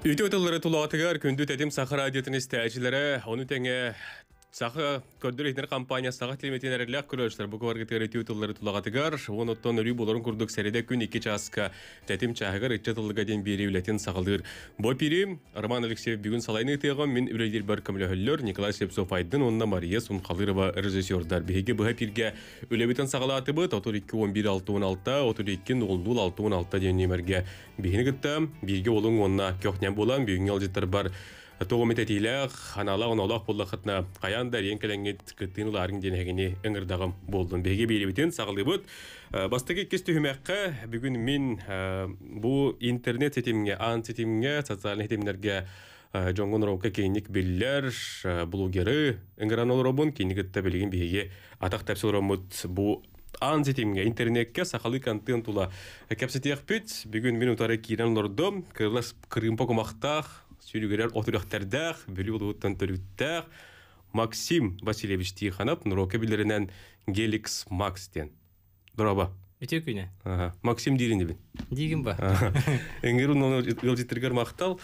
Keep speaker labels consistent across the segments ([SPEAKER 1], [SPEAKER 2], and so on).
[SPEAKER 1] Үйті өтілері тұлатығар күнді тәдім сақыр әдетініс тәжілері, оны тәңе Сақы көрдіректер компания саға телеметен әрілі күрөштір. тұлағатығар, оттан үй боларын күрдік сәреде күн екі часқа. Тәтім чағығар үші тұлыға ден бері сағылдыр. Бұ пірі, Роман Алексеев бүгін салайны тейғам, мен бір Николай Мария Сунқалырова режиссердар. Беге бұға пірге үләбетін сағалаты бұ, 32 16 32-00-6-16 дейін немерге. Бейіні гітті, бірге бар. Туғымет әтейләғ, ханалағын олақ болақытна қаяндар ең кәләңет күттін ларың денегіне ыңырдағым болдым. Беге бейлебетін сағылды бұд. Э, Бастығы кесті хүмәққа бүгін мен э, бұ интернет сетемге, ан сетемге, социалын сетемлерге э, жоңғын роука кейнік беллер, блогері, ыңыран ол робын кейнігітті білген беге атақ тәпсіл ромыт бұ ан сетимге интернетке сахалы контент ула кәпсетияқ пүт бүгін мен ұтары кейрен лордым кырылас кырымпа көмақтақ сүйрігерер отырықтардақ, білі ұлғыттан түріттақ, Максим Васильевич Тиханап, Нұроке білерінен Геликс Макстен. Дұраба. Өте көне. Максим дейін дебін. Дейін ба. ұн ұны үлзеттіргер мақтал,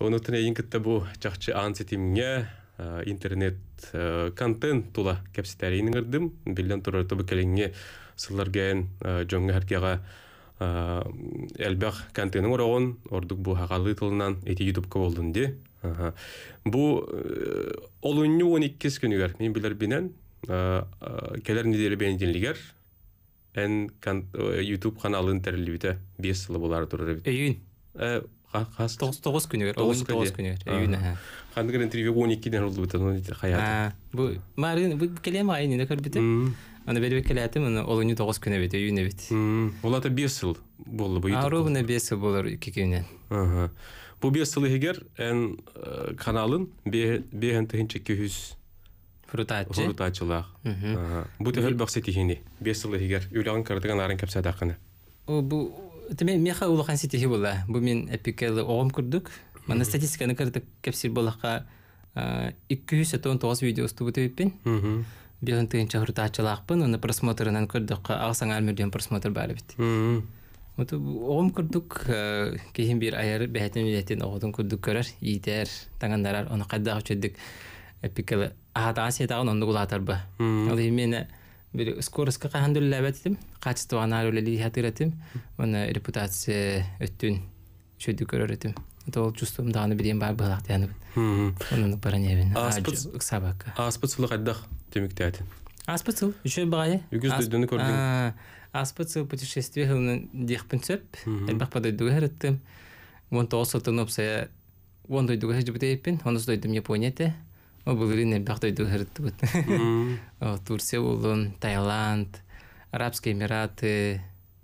[SPEAKER 1] оны ең кітті бұл жақчы аңсетімге э, интернет э, контент тула кәпсітәрейін ғырдым, білден тұрарты бұл кәліңге жоңғы әркеға э Эльберг Кантенурон ордук бу хагалытылынан эти ютубка болдун де Ага. Бу олуннуу 12 күнүгөр мен билер менен э, э, келер нидери менен динлигер эн э, ютуб каналын терлибите бес жыл болар турар эбит.
[SPEAKER 2] Эйин. Э кас 99 күнүгөр 99 күнүгөр.
[SPEAKER 1] Эйин. интервью 12 ден болду бит аны
[SPEAKER 2] бу мари келем Аны бербек келәте мен ол үні тоғыз күн бит, үйіне бит. Ол ата бес жыл болды ровно бес ел болар ике Ага. бес егер ә, каналын
[SPEAKER 1] беген тегенче күз. Фрутачы. Фрутачылар.
[SPEAKER 3] Ага.
[SPEAKER 1] Бу тегел баксы Бес ел егер
[SPEAKER 2] мен күрдік Мен статистиканы кепсир ә, видео Белен тыын чыгырта ачылак бу, аны просмотрынан көрдүк, просмотр барып бит. Хм. Мыту э, огом көрдүк, э, кейин бир аяры бетин үйөтүн огодон көрдүк көрөр, ийтер, таңандар э, ар аны кайда өчөдүк. Эпикэ ата Азия дагы аны гулатар ба. Ал эми мен бир скорска кандылап эттим, репутация өттүн чөдү көрөр этим. Тол чувствум даны бар Хм тимиктәт. Аспыцыл, үшө бағай. Үгіз э? дөйдіні көрдің. Аспыцыл путешествие ғылының дейхпін сөп, әлбақ бады дүгі әріттім. Оң тоғыз сұлтын өп сая, оң дөйдігі әрі жібі дейіппін, оны сұл дөйдім Японияте. О, бұл үрін әлбақ дөйдігі әрітті бұд. Турция ұлын, Таиланд, Арабские Эмираты,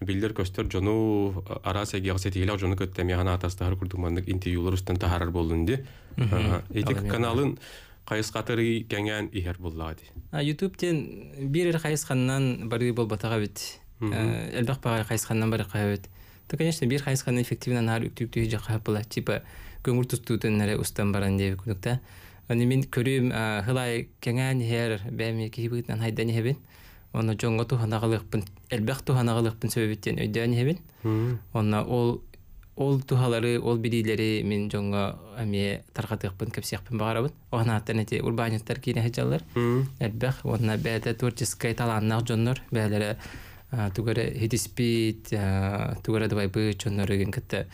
[SPEAKER 1] Биллер көстөр жону арас эге гасетилер жону көттеме ана атастар курдуманлык интервьюлар устан тахарар болдунди. Эти каналын кайыскатыры кеңен ихер буллады.
[SPEAKER 2] А YouTube-тен бир кайысканнан бары болбатага бит. Элбак багай кайысканнан бары кайбит. То, конечно, бир кайысканны эффективно нар үктүктү жакка була. Типа көңүл тустутун эле устан баран деп да Аны мен көрүм, хылай кеңен хер бәми кибитнан хайдан хебин. Оны жоңготу ханагылыкпын элбэх туханагалыкпын эбин ол ол тухалары ол бидилери мен жоңго эме таркатыкпын кепсиякпын багарабын онааттан эти урбаниттар кийине хачалар элбэх онна бээте творческий таланнак жоннор бээлере тугере хитиспит тугере дабайбы чоннор ген кытта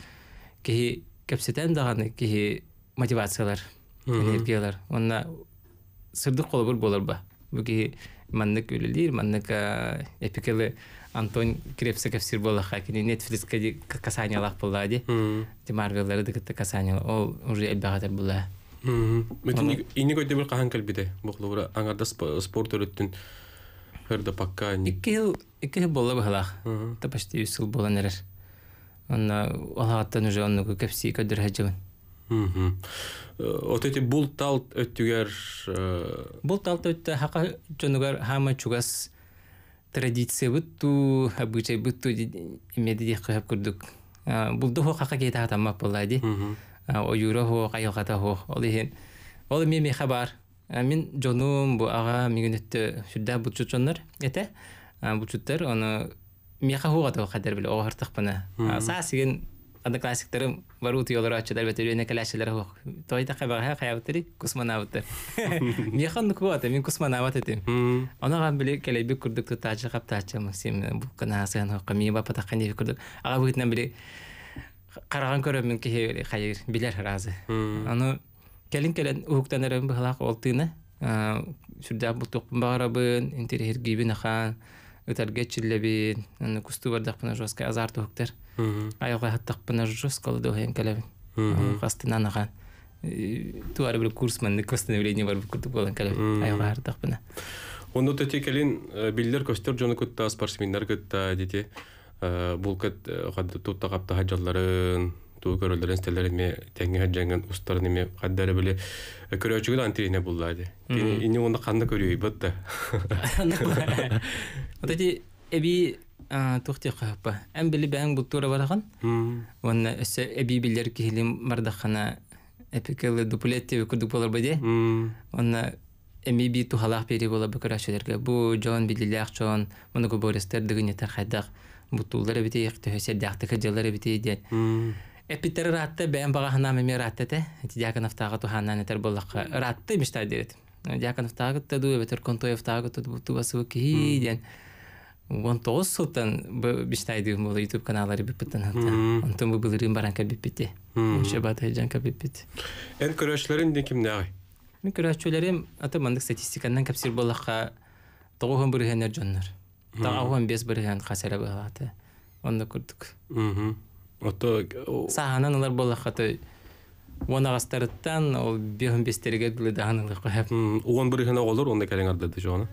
[SPEAKER 2] кихи кепсетен даганы мотивациялар энергиялар онна маннык үлелир, маннык э, эпикле Антон Крепсы кафсир бола хакини, Netflix кади касания лах болы ади, ти маргалары дыгытты касания лах, ол уже эльбағатар болы.
[SPEAKER 1] Мэтін ине көйді бір қаған кәлбеді бұқылы бұра, аңарда спорт өріттін өрді пакка? Икі ел,
[SPEAKER 2] бола ел болы бұқылы бола та пашты үсіл болы нәрір. Оны, ол уже оны көкепсі көдір хәжілін. Э, Отети бул талт өттүгер... Э, бул талт өттө хақа жонугар хама чугас традиция бұтту, обычай бұтту имеди дек кыһап күрдүк. Э, булды хо хақа кейта хатаммак боллайды. Оюра хо, кайылгата хо. Ол ихен. Ол меме хабар. Мен жонум бу ага мигин өттө сүрдә бутчут жоннар. Эте. Бутчуттар оны меха хуга да кадәр биле огыртык буны. Сасыгын Аны классиктерым бару тыйолары ачы дәрбәт өрөйне кәләшеләр хук. Тойда кабага хаябтыри космонавтыр. Мен хан нуку ата, мен космонавт этим. Ана гам биле кәләби күрдек тутачы каптачы Максим бу кана сын хук. Мен ба пата кан күрдек. Ага бу итнән биле караган көрөм ки хәйер биләр разы. Аны келин кәлен уктан әрәм бахлак олтына. Сүрдә бу тук багарабын, интерьер гибен хан ытаргечи леби кусту бардахпына жестко азар тухтер айга хаттахпына жестко лдо хен калебин хастына наган туар бир курс мен восстановление бар куту болан калебин айга хаттахпына Онно төте келин э, биллер көстөр жоны кутта
[SPEAKER 1] спортсмендар кутта дете э, бұл кыт э, туттағапты хаджалларын туу стелер эме теңге жеңген устар эме каддары биле көрөөчүгүл антрейне буллады. Ини онда канды көрөй бытта.
[SPEAKER 2] Вот эти эби тухти капа. Эм били бәң бул тура бараган. Онна өсө эби билер килим бардахана эпикеле дуплетти күрдүк болар баде. Онна эми би тухалах бери бола бөкөрәшелерге. Бу жон билилях жон, мунуку бористер дигине тахайдак. бутулар тулдары бите, ихтихесе дахтыка жалары Эпитер ратты бен багына мен ратты те. Диаконов тагы туханна нетер булык э, ратты мишта дирет. Э, диаконов тагы те дуе бетер контоев тагы ту ту басы ки ден. Он тосылтан бишта дигән бу YouTube каналлары бер хатта тана. Онтан бу билерим баран ка бит бит. Онша батай дигән ка бит
[SPEAKER 1] Эн көрәшләрен дигән кем нәй?
[SPEAKER 2] Мен көрәшчеләрем атам инде статистикадан капсир булыкка тугын бер генә җаннар. Тагы 15 бер генә хасара булаты. Онда күрдек. Мм. Ото сахана нылар боллах ото вонагастарыттан ол бехин бестерге дылыдахан ылы кыһап. оған бір хина олор онда кален ардады жона.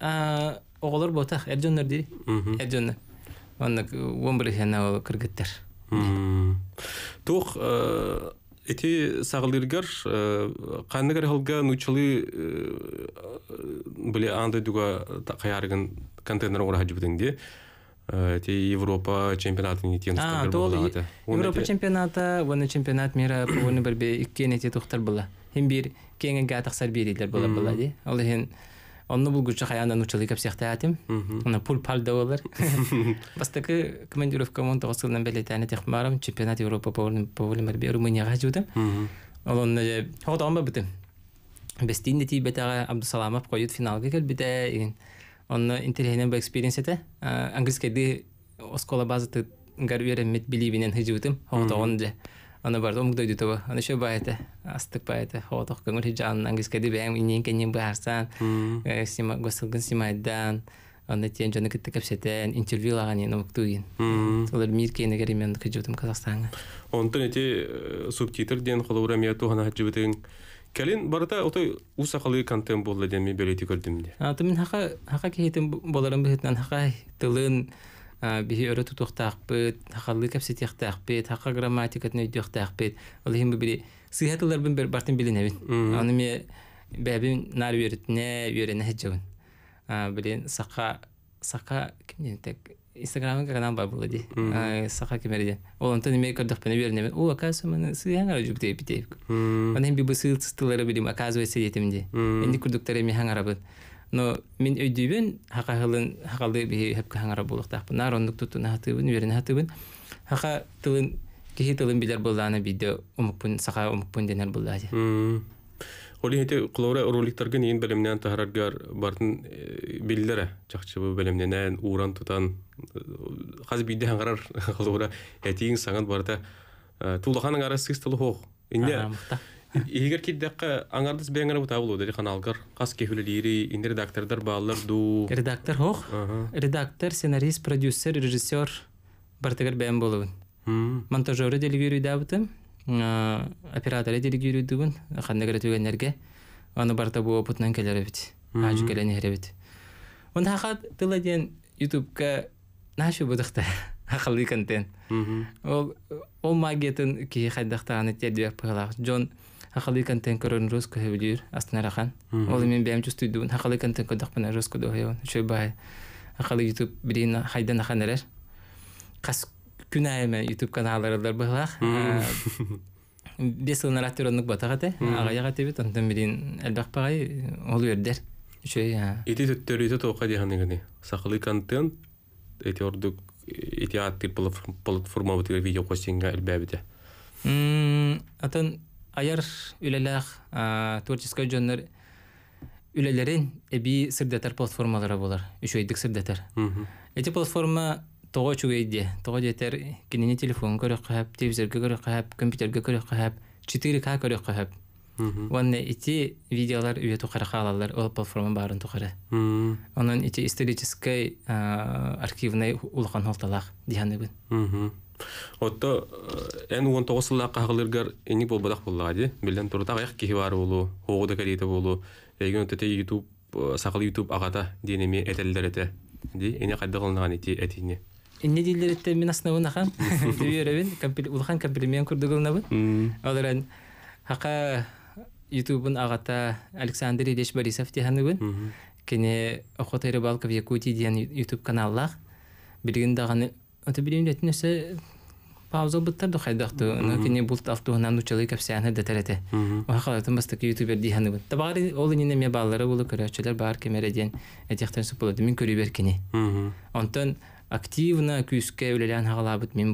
[SPEAKER 2] А оголор бота эржөннөр ди. Эржөннөр. Онда уон бир хина ол кыргыттар.
[SPEAKER 1] Тух эти сагылдыргар канныгар э, хылга нучылы э, э, биле андай дуга каяргын контейнер ора хажыбдын ди те европа чемпионатын итен болады европа
[SPEAKER 2] чемпионаты оны чемпионат мира оны бір иккен эти тухтар була хем бир кеңе гатахсар бирилер була була ди ол хен онны бұл гүчө хаяндан учылы кеп сехте атим она пул пал да болар бастакы командировка он тогуз кылдан беле таны техмарым чемпионат европа по волимер бе румынияға
[SPEAKER 4] жудым
[SPEAKER 2] ол онны хотомба бутым бестин де бета абдусаламов қойды финалға келбите деген оны интерхене бу экспириенс эте английскийди оскола база ты гарвера мет биливинен хижутым хотогон же оны барды омук дойду тобо аны шо баэте астык баэте хотох көңүл хижаан английскийди бэм инен кенен баарсан сима госылгын симайдан онда тен жаны китте кепсетен интервью лаган ен омук дуин солар мир кейне керемен хижутым казакстанга
[SPEAKER 1] онтон эти субтитр ден холура мияту хана хижутын Кәлин барыта отой усақалы контент болды мен бөлети көрдім де.
[SPEAKER 2] А мен хақа хақа кейтен боларын бетнен хақа тылын бихи өрө тутуктак бит, хакалы кепсе тектак бит, хака грамматика тне тектак бит. Ал хим бири сыйхатлар бин бер бартын билинебит. Аны ме бәбин нар верит, не верене хеҗәвен. А билен сака сака кимнен тек инстаграмы как бар булы ди саха кемерде ол антон имей көрдөх пен вернеме оказывается мен сыяңара билим оказывается ди энди күрдүктөр эми хаңарабыт но мен өйдүйбүн хака хылын хакалы би хепке тутун хатыбын верин хатыбын хака тылын кихи тылын билер умукпун денер
[SPEAKER 1] Оли хете ен белемнен уран тутан хаз бидде аңарар халура этиин саған барда э, тулаханың ара сыстылы хоқ инде егер киддакка аңардыс беңер бута булу дери каналгар қас кехүле лири инде редактордар баалар ду редактор хоқ
[SPEAKER 2] редактор сценарист продюсер режиссер бартыгер бен болуун монтажеры делегирую дабытым э, операторы делегирую дубун хандагер түгеннерге аны барта бу опытнан келер бит ажы келен херебит онда хат тыла ден ютубка нашу ақылы контент ол ол магиятын кие хайдақтаны тердебек пыйлақ жон ақылы контент көрөн ол мен бәм чувствуйдун ақылы контент көдақпына русскую доеван еще бай ақылы ютуб хайдан қас ютуб каналларылар бес
[SPEAKER 1] ол контент әйтеүрдүк итиаттыр платформа бит видео э. хостинга
[SPEAKER 2] Мм, Атан аяр үләләх э, творческа җоннар үләләрен әби сырдатар платформалары булар. Үш айдык сырдатар. Эти платформа тоғы чу әйде. Тоғы кенене телефон көрек қыхап, телевизорға көрек қыхап, компьютерге көрек қыхап, 4К көрек қыхап. Ванны ити видеолар үйету тухара халалар ол платформа барын тухара. Онан ити исторической архивный улхан холталах дияны бин.
[SPEAKER 1] Отто э, эн уон тоғысылла қағылыргар ени бол бадақ болады. Билен тұрда аяқ кихи бар болу, хоғуда карита болу. Эгин отте YouTube э, сақыл YouTube ағата денеме әтелдер әте. Ди эне
[SPEAKER 2] қаддығылнаған ити әтине. Инне дилдер әтте мен асынауын ақан. Дүйеревен улхан комплимент күрдігілнабын. Оларан хақа ютубын агата александр ильич борисов тиһаныбын кене охота рыбалка в якутии деген ютуб каналлах билигин даганы пауза буттар до хайдахту но кине булт автугынан ютубер ол инине ме бұл көрөчөлөр кемере мен көрүбер кине онтон активно үлелен хагалабыт мен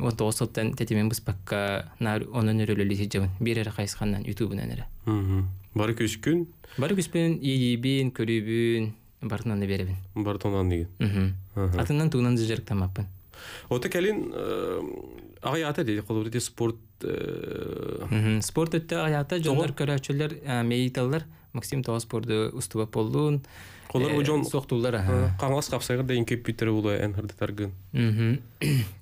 [SPEAKER 2] вот топтан тетемен быспакка нар онон өрөлөлү жабын берер кайсыканнан ютубунан эре бар күн бар күспүн ийибин көрүүбүн бартынан беребин бартынан деген атынан туунан жыжарык тамаппын ота ата агаята деди колурде спорт спорт өттө ата жолдар көрөчөлөр мейиталар максим тооспорду устуба болдун Колар ужон э, соқтулар аха. Э, Қаңғас қапсайғыр дейін компьютер болы әнхірді таргын.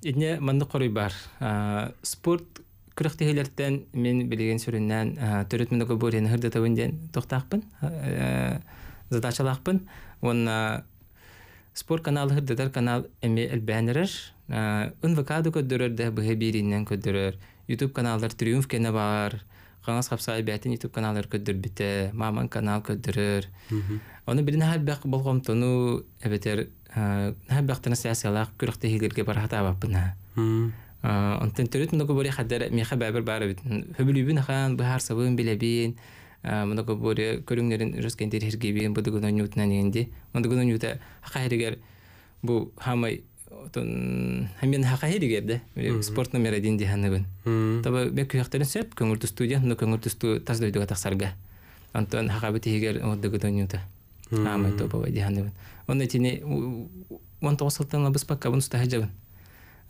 [SPEAKER 2] Идне манды қорой бар. Э, спорт күрәхте хәйләртән мен билеген сүреннән төрөт мен көбөр ен хәрдә тәвендән тохтакпын. Задачалакпын. спорт канал хәрдә тәр канал эме элбәнерер. Ун вакаду көдөрөр дә бе бириннән көдөрөр. YouTube каналлар Триумф кенә бар. Ашканас хабса абиятын YouTube каналы көтөр битә, маман канал көтөрөр. Аны бирне хәл бак булгам тону, әбетер, э, хәл бакта насыяслар күрәктә хигергә барата ва буна. Э, онтен төрөт мондагы бүре хәдәр ми хәбә бер бары бит. Хөбүлү бин хан бу һәр сабын билебин. бин. Э, мондагы бүре көрүнгәрен рөскәндер хиргә бин бу дигән нютна нинди. Мондагы нютта хәйрегә бу хәммә Хәмен хакыһы дигәп дә, спорт мәрәдин ди һәнне гөн. Таба бик яктырын сәп, студия, нә студия тазда дигә тахсарга. Антон хакыбы тигәр Нама топа ва дигә һәнне. тине он тосылтын ла беспакка бу нуста хаҗа.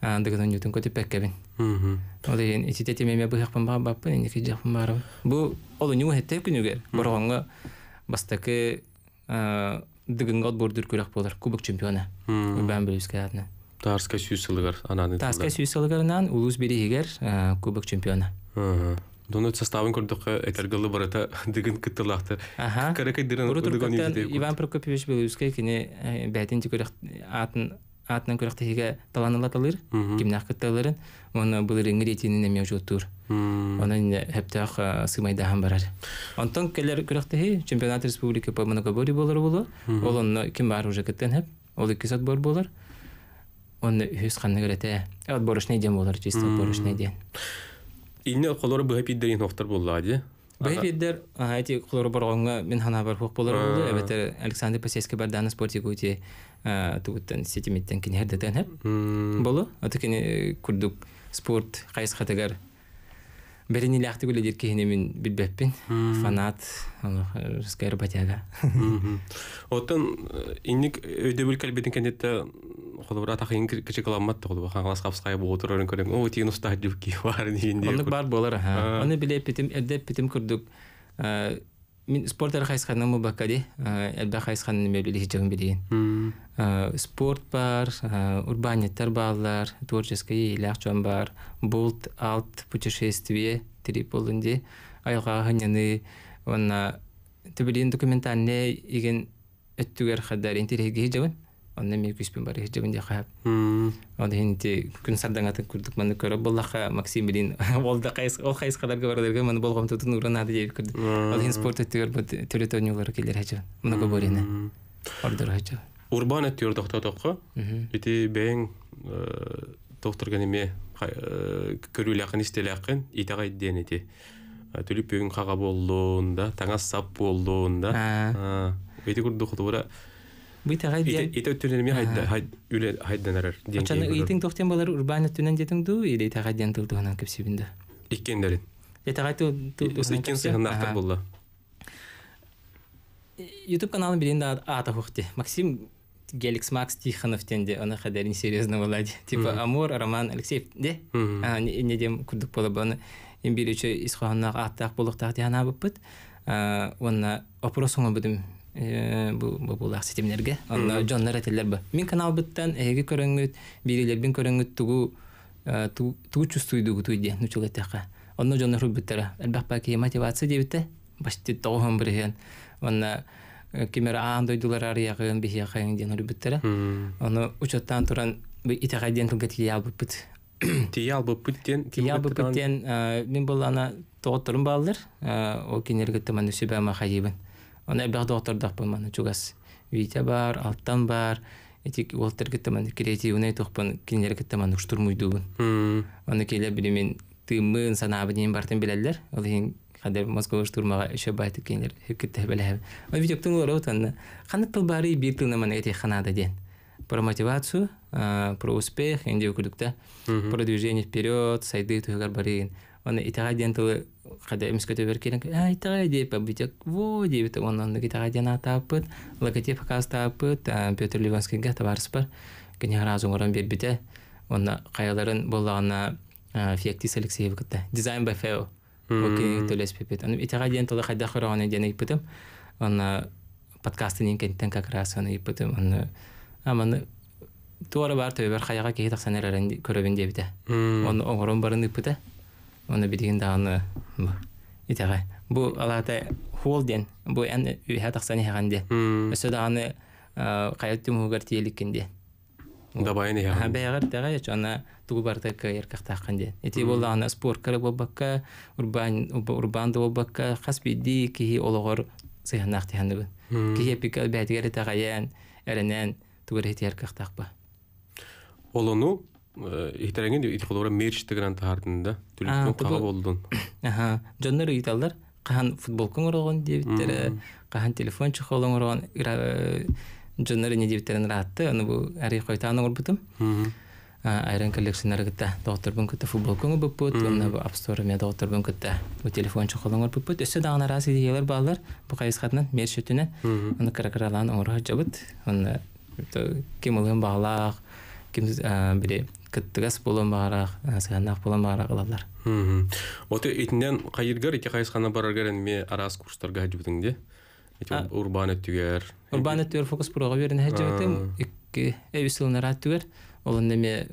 [SPEAKER 2] А дигә дөньята көтеп пәккә бин. Хм. Олы ен ити тәтеме мә дыгынга отбордур көрөк болар кубок чемпионы бән билибизге атна
[SPEAKER 1] таарска сүйүс сылыгар ананы таарска
[SPEAKER 2] сүйүс сылыгарынан улус беригер э, кубок чемпиона
[SPEAKER 1] Дуны составын көрдік э, этергылы барата дигин кыттылахты. Аха. Каракай дирин Иван
[SPEAKER 2] Прокопьевич был узкай кине э, бәтин тикөрәк атын атынан көрөктө хиге таланылатылыр кимнах талырын оны бул иңретинин эме жутур онун хептах сымайдахан барар онтон келер көрөктехи чемпионат республики по многоборью болор болу олон ким бар уже кеттен хеп ол эки сот бор болор он үс ханны көрөте ә, отборочный ден болор чисто отборочный ден
[SPEAKER 1] илне колор быхапиддерин хохтар булла ди Бэйфиддер,
[SPEAKER 2] эти хлорборгонга мен хана бар хук болар болду. Эбетер Александр бар бардан спортик ути туттан сетимиттен кини хердетен хеп болу аты кини курдук спорт кайыс хатагар берин илахты гүле дир кини мин билбеппин фанат руская работяга оттон инник өйдө бүлкел бидин
[SPEAKER 1] кенетте холбура тахын кичи каламмат холбу ханглас капскай бу отурорун көрөм о тиен уста
[SPEAKER 2] жубки бар дигенде бар болар аны билеп битим эдеп битим курдук мин бакаде хайсханам бакади элбе хайсханын мебели жагын спорт бар урбаниттер балалар, творческий илях бар болт алт путешествие триполунди айга ханьяны онна тебелин документальный иген өттүгер хадарин тирихи онна мен күспен бар жебин де хап он хинти күн сардаңатын күрдүк маны көрө боллаха максим билин ол да кайс ол кайс кадарга бардырга маны болгом тутун уран ады деп кирди ол хин спорт өттүгөр бут төлөт ойнулар келер хажы много борине ордор хажы урбан өттүгөр
[SPEAKER 1] токто токко ити бең э, доктор генеме э, көрүлакын истелакын итагай ден ити ә, түлүп бүгүн кага болдуунда таңас сап болдуунда эти ә. ә. курдук
[SPEAKER 2] Быта ете
[SPEAKER 1] Ите өттүнеме хайда хай үле хайдан арар. Ачан итин
[SPEAKER 2] тохтен балар урбан өттүнен жетин ду или ите гайден тыл тугынан кепсибинде. Иккендерин. Ите гайту тыл иккен сыгынактар болла. YouTube каналын билинде ата хухти. Максим Геликс Макс Тихонов тенде она хадарин серьезно де Типа Амур, Роман Алексеев, де? А не дем курдук болобаны. Им бириче исханнак аттак болуктак диана буппыт. оны опросуңа бидим булах системлерге онна жоннар этелербе мин канал биттен эги көрөңгүт бирилербин көрөңгүт тугу тугу чувствуйдугу туйде нучук этеха онна жоннар хуббиттера элбахпа ки мотивация дебите башты тогон бирген онна кимер аан дойдулар арыягын бихияхын ден хуббиттера ону учоттан туран итагаден кылгатия ялбыппыт тиял быппыттен тиял быппыттен мен бул ана тоготторум баалдыр ол кенергетте мана ама хайыбын Оны әбәғ доқтардақ бұлманы чугас. Витя бар, Алттан бар, этик уолтер кеттеман креативный тохпан кинер кеттеман уштурмуйдубун. Оны келе билемен тымын санабы дейін бартын билелер. Ол ең қадар Москва штурмаға үші байтып кенер кеттә беләһе. видео видеоктың олары отанна. Қанат тыл бары бир тылны мен әйтә ханада ден. Про мотивацию, про успех, инде үкүлүктә, про движение вперед, сайды тугар барин. Оны итәгә ден тылы кадемис көтөбер керек айта деп битек во деп оннан китагаден тапыт логотип тапыт петр ливанскийге разу кенеразуң бер бербите онна каяларын боллагана фиактис алексеев кытта дизайн бай фео төлеспепит итагаден тола кайда хорогоне дене иппытым онна подкастын кенттен как раз аны иппытым онна аманы туура бар төбөр каяга кехи таксанеререн көрөбүн дебите оны оңорон барын иппыта оны бидигин дааны итеге бу алата холден бу эн үһә тахсан иһәгәнде өсө дааны кайыттым хугар тиелеккенде дабайын иһәгән бәягәр тәгә яч ана тугу барта кәйер кахтахканде эти булла ана спорт кыры булбакка урбан урбан да булбакка хас биди тәгәян эренен тугу рәтәр
[SPEAKER 1] олону итереңе дип мерчти мерчтегран тахардын
[SPEAKER 2] да түлүктөн кага болдун аха жоннор италдар кахан футболкаң орогон дебиттери кахан телефон чохолоң орогон жондору не дебиттерин раатты аны бу ари койтаан орбутум айран коллекционергитта доктор күтте футболкаң буппут аны бу апстор ме доктор күтте бу телефон чохолоң орбуппут өсө дагы рас идеялар баалар бу мерч өтүнөн аны каракаралан оңорго жабыт аны ким улым баалак ким бири кыттыгас буламагарак э, сыганак буламагарак алалар
[SPEAKER 1] ото итинен кайыргар ити кайсхана бараргар ме араас курстарга хажыбытыңде урбан өттүгер
[SPEAKER 2] урбан өттүгер фокус бурага берин хажыбытым икки эбис ылнара түгер ол неме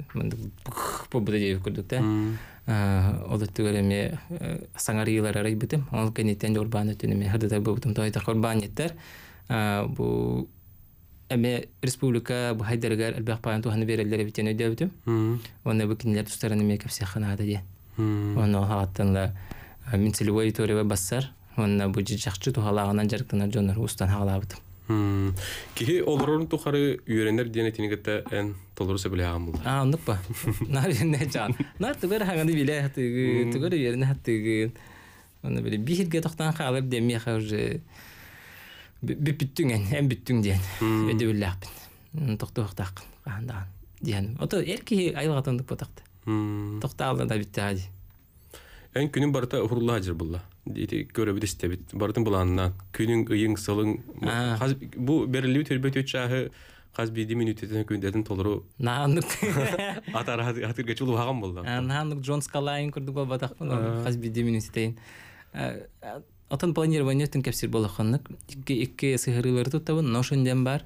[SPEAKER 2] побудадеев көрдүк да э, ол өттүгер эме э, саңар ыйлар арайбытым ол кенеттен урбан өттүнеме хырдытай бубутум тойдак урбан еттер бу Әмма республика бу хәйдәргә әлбәттә паян туһаны бирәләр бит әйтәләр дип. Хм. Аны бу кинәләр тустарына мәк кәсе ханада ди. Хм. Аны хаттанла мин телевизор итәрәбә басар. Аны бу җир яхшы туһалагынан җырыктына җоннар устан халабыт.
[SPEAKER 1] Хм. Кихи олорын тухары үрәннәр дине
[SPEAKER 2] тинегәтә ән толырса белә һәм булды. А, аны па. Нар дин җан. Нар тугәр хаганы белә хәтәге, тугәр ярыны хәтәге. Аны белә бихидгә тохтан халып дим мәхәҗ. бүттүң эн эм бүттүң диэн өдөбүллээхпин токтубактаакын каандаган диэн ото эрки айылгатындык ботакты токтаалда да бүттеа
[SPEAKER 1] ади эн күнүн барыта хурлаа жир булла көрөбүт истебит бардын булаанна күнүн ыйың сылың бу берилүү төрбөтөт чаахы хаз биди минутетен күндөрдүн толору наанук атар атырга чулу хагам болду
[SPEAKER 2] наанук джон лайын курдук болбатакпын хаз биди минутетейин ә, Отан планирование тен кепсир болохоннык икки икки сыгырылар туттабын ношен дем бар.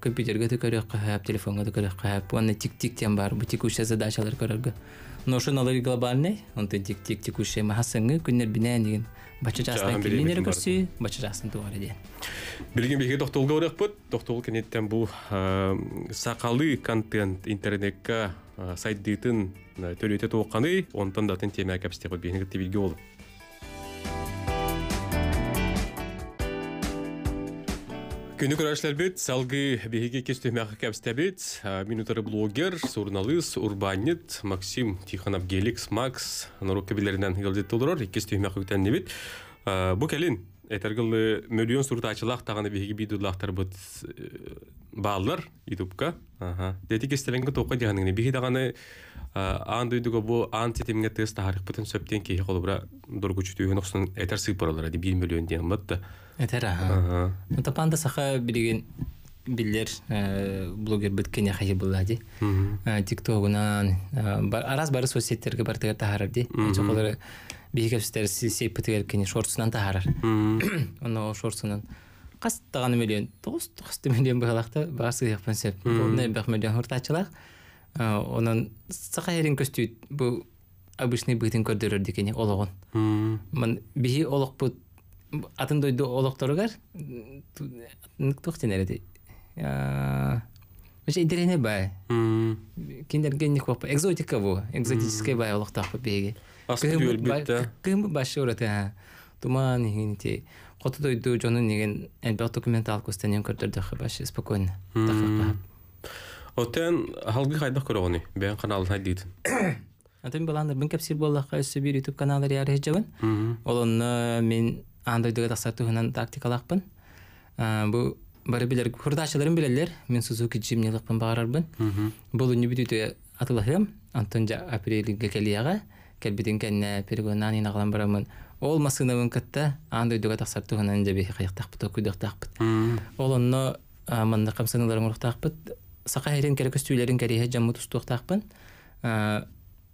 [SPEAKER 2] Компьютерге төкөрө кахап, телефонға төкөрө кахап. Ванна тик-тик тем бар. Бу тикүше задачалар көрөргө. Ношен алар глобальный, он тен тик-тик тикүше махасыңы күннөр бинен деген. Бача жастан килинер көрсү, бача жастан тугар
[SPEAKER 1] Билген беге доктолга урак бут. Доктол кенеттен бу э, сакалы контент интернетке э, сайт дейтін э, төлете тоқаны, онтан датын тема әкәпістеп бу бенеге тибилге Күнү күрәшләр бит, салгы биһигә кистү мәхәккәп стәбит, минутары блогер, журналист, урбанит, Максим Тихонов Геликс Макс нуру кебеләреннән гылды тулдырыр, кистү мәхәккәптән дибит. Бу келин, әтергәлле миллион сурта ачылак тагыны биһигә бит дулактар бит баллар YouTube-ка. Аһа. Дәти кистәлеңгә тоқа дигәнне биһи дагыны аан дуйдыгә бу анти темгә тест тарих бит, сөптән ки хәлбара дургучтуй гынысын әтер сыпралар ди 1 миллион дигән бит.
[SPEAKER 2] Этер аха. Это панда саха билген биллер э, блогер биткене хай булла ди. Э, тиктогунан э, араз бары соцсеттерге бартыга тахарар ди. Чоколары сей сейпетер кене шортсунан тахарар. Оно шортсунан қастаған миллион тоғыз тоғыз миллион бағалақты бағасы яқпан сеп болны бах миллион ортачылақ онан саха ерин көстүйт бұл обычный бігітін көрдірер декене олығын Мен биһи олық бұт атын дойду олокторугар туктенереди э, Вообще интересный бай. Киндерге не хопа. Экзотика во. Экзотическая бай олохтах по беге. Кым башы урата. Туман хинти. Хоту дойду жону неген элбет документал көрдөр көрдөрдөк башы спокойно.
[SPEAKER 1] Отен халгы хайдах көрөгөни. Бен каналын хайдит.
[SPEAKER 2] Атын баландар бин кепсир боллакка өсө бир ютуб каналы каналдары жабын Олонно мен андойдуга таксатуу гынан тактика алакпын бу бары билер курдашыларым билерлер мен сузуки жимнилыкпын багарарбын бул үнүбүтүтү атылахым антон апрелге келияга келбитин кенне перегонанина калан барамын ол масынабын кытта андойдуга таксартуу гынан жабихи каяктакпыт окуйдактакпыт ол онно манна камсыныларын уруктакпыт сака херин керекөстүүлерин керихе жаммы тустуктакпын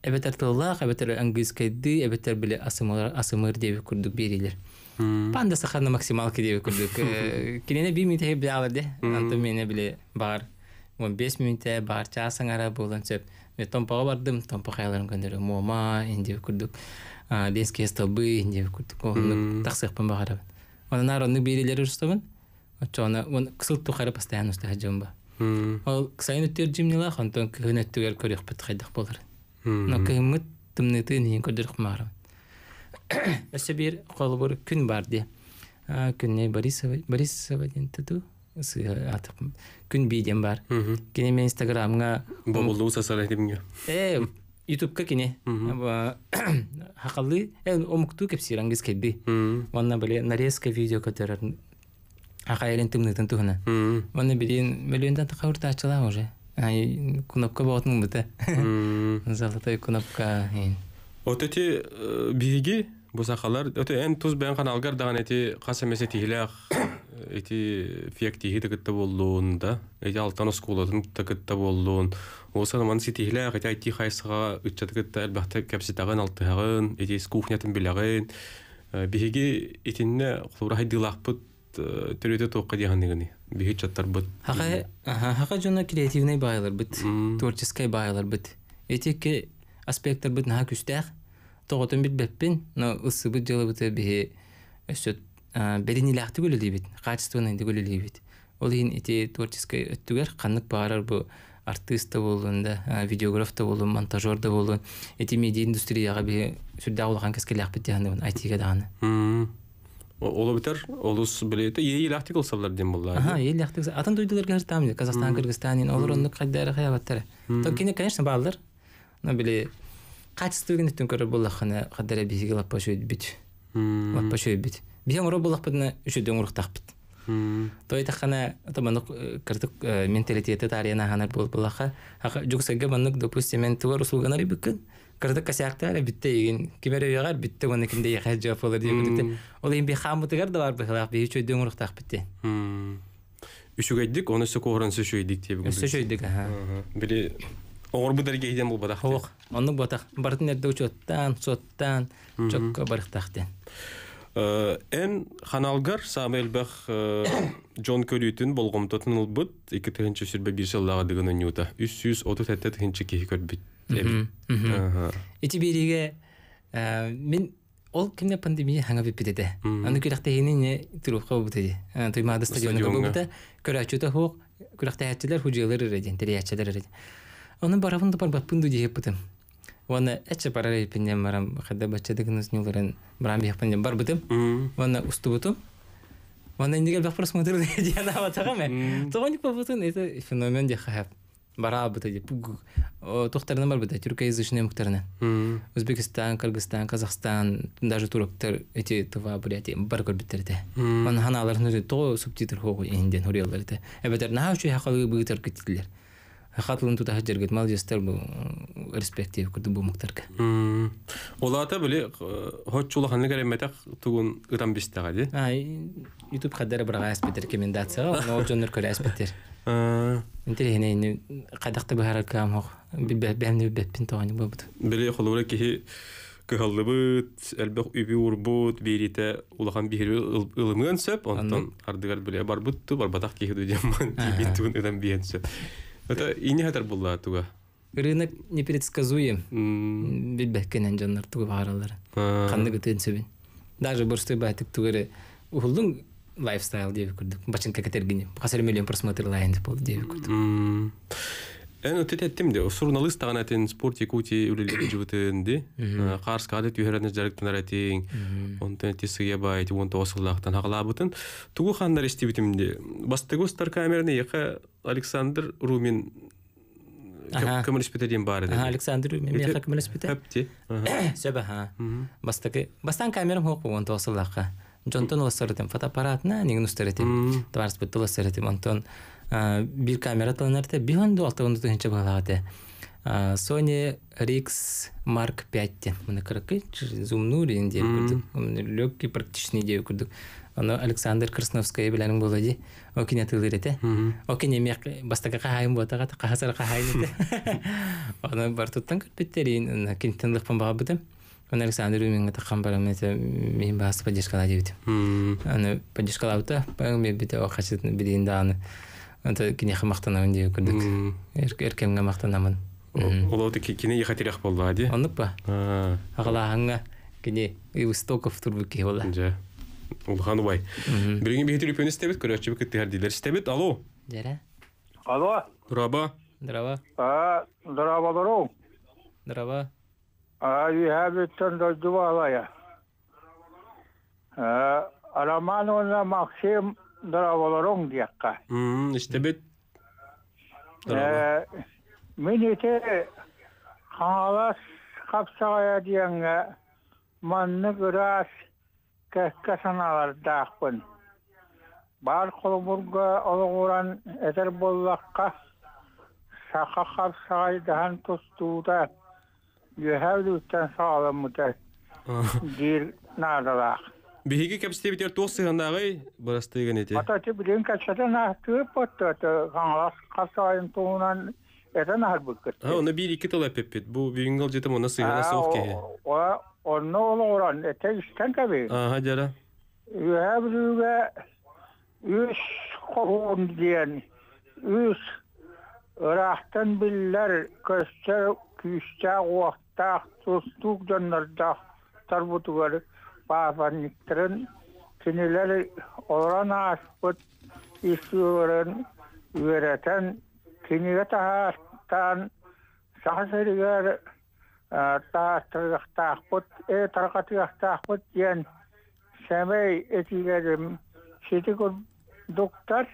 [SPEAKER 2] эбетер тыллаак эбетер ангискайды эбетер биле асымыр деп дебик курдук берилер Hmm. панда сахарна максималка деп күлдүк кинене бир минут билабырде антон мене биле бар он бес минутте бар чаасаңара болан сөп томпаға бардым томпаға айларын көндірі мома деп күрдік ленские столбы деп күрдік оны тақсықпен бағарабын оны народный берилер ұстабын оны он кысыл тухары постоянно ұстаға жем ба ол ксайын өттер жимнила хантон кыгын өттүгер көрек бит хайдак болар но кыгымыт тымныты нен көрдүрк маарым өсө бир колу бір күн бар де. Күнне Борисова, Борисова ден тұту. Күн бийден бар. Кене мен инстаграмға... Бабылды ұса сарай демге. Э, ютубқа кене. Хақалы, э, омықту кепсирангыз кәбі. Онна бле нарезка видео көтерерін. Ақайрен тымнытын тұғына. Онна білен миллиондан тақауырта ашыла уже. Кнопка бағытның бұты. Залатай кнопка. Кнопка
[SPEAKER 1] отете биги бусакалар өтө эн туз бен алгар даган эти кас эмесе тигилеак эти фиек тиги тыкытта боллуун да эти алтан оскулатын тыкытта боллуун осы манси тигилеак эти айти хайсыга ытча тыкытта элбахта кепситагын алтыагын эти кухнятын билегин биһиги итинне хлура хайдылахпыт төрөтө тоокка дегендигини биһи чаттарбыт
[SPEAKER 2] хака хака жона креативный бааларбыт творческий бааларбыт этике аспекттер бит наха күстәх тоготон бит беппин но ыссы бит жылы бит бихи өсөт беринилахты гөлө дибит качественно инде гөлө ол ин эти творческий өттүгер каннык баарар бу артист да болун да видеограф да болун монтажер да болун эти медиа индустрияга бихи сүрдэ улахан кескелях бит даганы айтиге
[SPEAKER 1] даганы Олобитер, олус билети, ей лахтик олсалар дем булла. Аха,
[SPEAKER 2] ей лахтик. Атын дуйдылар гәртам, Казахстан, Кыргызстан, олар онны кайдары хаяттар. Токине, конечно, балдар но били качественно түнкөрө буллахана кадара бисиге лаппашуйт бит лаппашуйт бит бисең уро буллахпытна үшүдөң уруктакпыт тойтахана таманук э, кыртык э, менталитети тарена ханар бул булаха жуксаге манук допустим мен кыртык битте битте ол да
[SPEAKER 1] бар деп Оғырбы дәргейден бұл батақ
[SPEAKER 2] оның бадақ. Бартын әрді учоттан, соттан, чокка барықтақтен.
[SPEAKER 1] Ән э, ханалгар Самуэль Бэх э, Джон Көлүйтін болғым тұтын ұлбыт, 2-тігінші сүрбе жылдағы дығын үнюта. 330-тәтті кейі көрбіт.
[SPEAKER 2] Эти береге, э, мен ол кімне пандемия хаңа беппетеді. Аны көріқті хені не тұруққа бұтыды. Тұймады стадионы көбі бұта, көрәчута хоқ, көріқті әтчілер, худжиялар Оны барабын да барбат пынду диеп бутым. Оны эче барар ипиннен марам хадда бачадыгын уснюларын барам бияқпен бар бутым. Оны усту бутым. Оны индиге бақ просмотр диана батаға мә. Тоғаник бабутын это феномен де хахап. Бара бута деп. Тохтардан бар бута тюркоязычные муктерна. Узбекистан, Кыргызстан, Казахстан, даже турктар эти тува буряти бар көрбиттерде. Оны ханаларын то субтитр хогу инден хорелдерде. Эбетер нахау чуй хакалыгы бүгитер кетилер хатлын тута хаджаргет мал жастар бу э, респектив кырды бу мактарка олата биле э, хотчула ханны керемете тугун ыдан бистага ди ай ютуб хаддары бир аспет рекомендацияга но жоннор көрө аспеттер э. интерене не кадакта бу харакам хок бэмне бэппин тоган бабыт
[SPEAKER 1] биле холура кихи кыһаллыбыт элбэх үби урбут бирите улахан биһири ылымыган сөп онтон ардыгар биле барбытту барбатах кихи дудемман бит сөп Это и не хатар булла туга.
[SPEAKER 2] Рынок непредсказуем. Билбеккенен жаннар туга баралар. Канны көтөн сөбүн. Даже борстой байтык тугары ухулдун лайфстайл деп көрдүк. Бачынка кетергине. Касыр миллион просмотр лайын деп болду деп
[SPEAKER 1] көрдүк. Эн өтө теттим де. Усурна лыста гана тен спорт якути үлеле жибетенди. Э, Карс кадет юхерен жарыктан аратин. Онтен тесиге байт, онто осылдактан хаглабытын. Тугу хандар исти битим де. Бастагостар камераны яка Александр Румин
[SPEAKER 2] көміліс бите дейін бар еді александр мен көміліс бите әпте сөбі ха бастаки бастан камерам хоқ он тосылаққа жонтон ласырытым фотоаппаратна нигнустеретим товарс бит ласырытим антон бир камера таланарте бихонду алтагонду тыгынча Sony RX Mark 5 тен мына зумну рен көрдік. кырдык практичный де Оны Александр Красновская біләнің булды де О кине тылыр ите. О мек бар Александр мен гата кан барам мен бас поддержкала Оны кинеге мактанамын деп көрдік эркемге мактанамын
[SPEAKER 1] олоду кинеге хатерях болду ади па агалааңа
[SPEAKER 2] кине истоков турбуке бола
[SPEAKER 1] жа улхан убай биреңе бехетүлүпөн истебит көрөчүбү кеттиардилер истебит алло
[SPEAKER 5] жара алло дураба дураба а дураба дуру дураба а вихабиттан э, романовна максим дыраболорон диякка истебит мин ите хаңалас хапсагая диеңге манны кырас кәккә саналардаакпын баар холобурга ологуран этер боллакка саха хапсагай дахан тостууда юһәүдүттен саалыммыта дир наадалаах
[SPEAKER 1] Биһиги кэпситебитер туох сыһаннагы барастыыган ити. Ата
[SPEAKER 5] ти билен качатан а төп отта хаңлас касайын туунан это нахар бүккет. А оны
[SPEAKER 1] бир ики тыл эппет. Бу бүгүнгө оны сыгана соох
[SPEAKER 5] А О онно олоран эте иштен Ага жара. Үһә бүрүгә үс хорун Үс рахтан биллер тустук жаннарда тарбутугары папаниттірін тінелер олран аспыт исюрін үйрәтен тінеге тахастан сахсыргер ә, таастыргахтаахпыт э таркатыгахтаахпыт диэн сэмэй этигерим ситигур дуктар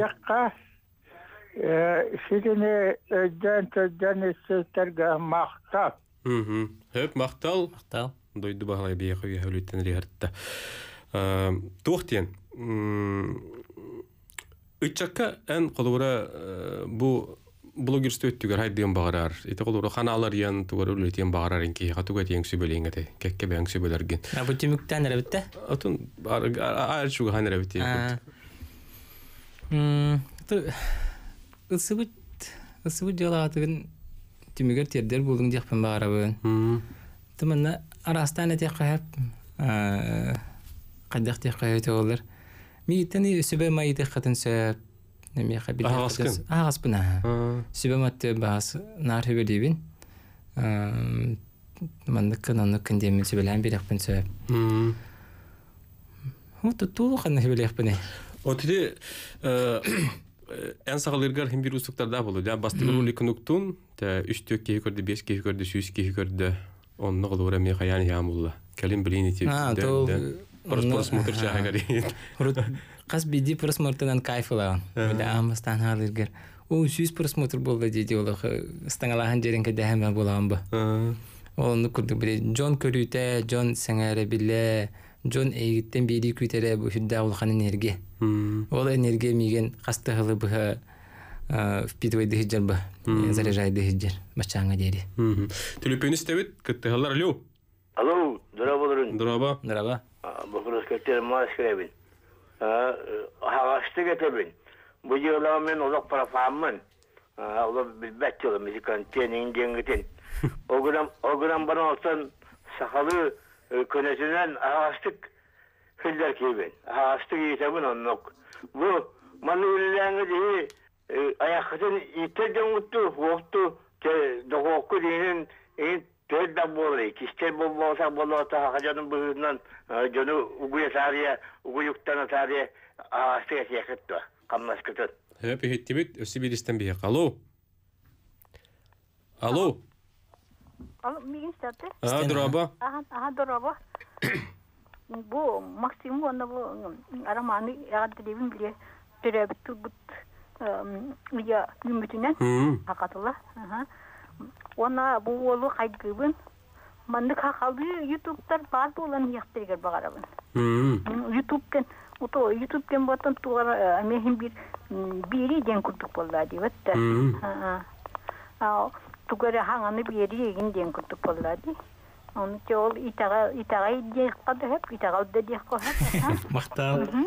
[SPEAKER 5] якка ситине ә, өйдөн ә, төдөн эстерге мактап
[SPEAKER 1] хөп мактал мактал дойду бағалай бейеқі бейеқі өлеттен регартта. Ә, Туқтен, үтчакка ән қолуыра ә, бұ блогерсті өттігер хайдыен бағарар. Ете қолуыра ханалар ян туғар өлетен бағарар енке, қатуға тен сөбелейін әте, кәкке бәң сөбелерген. Бұтты мүктен әрәбітті? Отын, аршуға хан әрәбітті.
[SPEAKER 2] Үсігіт, үсігіт жала атығын түмігер тердер болдың дейқпен бағарабын. Тымына арастан эти кыһап э, каддах тих кыһап олар миитени сүбе майыты хатын сөп неме э, хабил агас бына сүбе матты бас нар хебе дибин э, манны кынаны кындемин сүбелен бирекпин сөп вот туу ханны хебелехпин
[SPEAKER 1] отиди эн сагалыргар болады. бир устуктарда болду да та төк көрдү онно голура ми хаян ямулла калим блин ити просмотр чаха гарит
[SPEAKER 2] кас биди просмотрдан кайфла да амстан халыргер о сүз просмотр болды дейді ол стангалахан жеренке дәһәмә булам ба оны күрдік біле джон көрүтә джон сәңәре биле джон эйгиттен бири күтере бу хүддә улхан энергия ол энергия миген кастыгылы быһа Э, впитывает дыхиджер бы, заряжает дыхиджер, мачанга дери.
[SPEAKER 1] Телепени стевит, как ты лю?
[SPEAKER 5] Алло, здорово, Лорин.
[SPEAKER 1] Здорово. Здорово.
[SPEAKER 5] Бухрус кеттер мас кребин. кетебин. Бу мен олақ парафамын. Олы билбәт жылы, мизикан тенің денгітін. Огырам баран олсан сақалы көнесінен ағаштық хүлдер кейбен. Ағаштық етебін оннық. маны аяқсын ите жоңуту хуокту догоокку дейин ин да болы кистер болбоса болота хажанын быгынан жону угуя сария угуюктана
[SPEAKER 1] алло алло
[SPEAKER 3] а дроба а бу араманы биле төрөбүт ыя күмүтүнөн акатыла она бу болу кайгыбын манды хакалды ютубтар бар болан яктыргер багарабын ютубтен уто ютубтен батан тугар э, мехим бир бири ден курдук болла дибет а тугар хаңаны бири ген ден курдук болла ди ончо ол итага итага идек кадеп итага уддек кадеп
[SPEAKER 1] мактан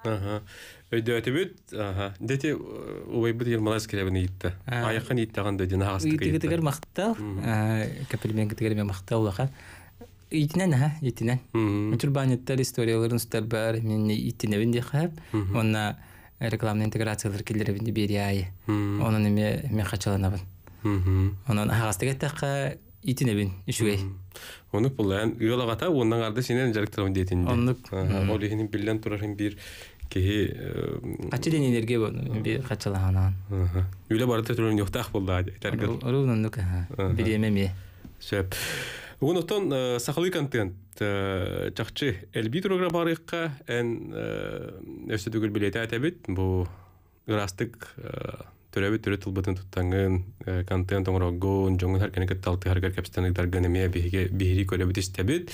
[SPEAKER 1] өйдөтүбүт дети уйбут э, йылмалас келебин ийитте аяққан ийит деген. дөдин агастыгытыгер
[SPEAKER 2] мактал кепилменгитигерме мактал улака итинен ха итинен чурбаниттер историяларын сутар бар мен итинебин де хаб. онна рекламный интеграциялар келеребин де берияй онун эме мен качаланабын онун агастыгет така
[SPEAKER 1] итинебин үшүгей онук бул ыалабата уондан арда сенен жарыктырам диетин онук ол ихини билен турарин бир кихи качы ден энергия бир качалаанан үле барыта турарин юктаах булда ровнонук биремеме сөп Угунутон сахалы контент чакчы элби тургра барыкка эн өсөдүгүл билете атабит бу ырастык төрәбе төрә тулбатын туттанган э, контент оңрогон жоңгон һәр кенеге талты һәр кенеге кәпстәне дәргәне мия биге бири көле бит истәбит.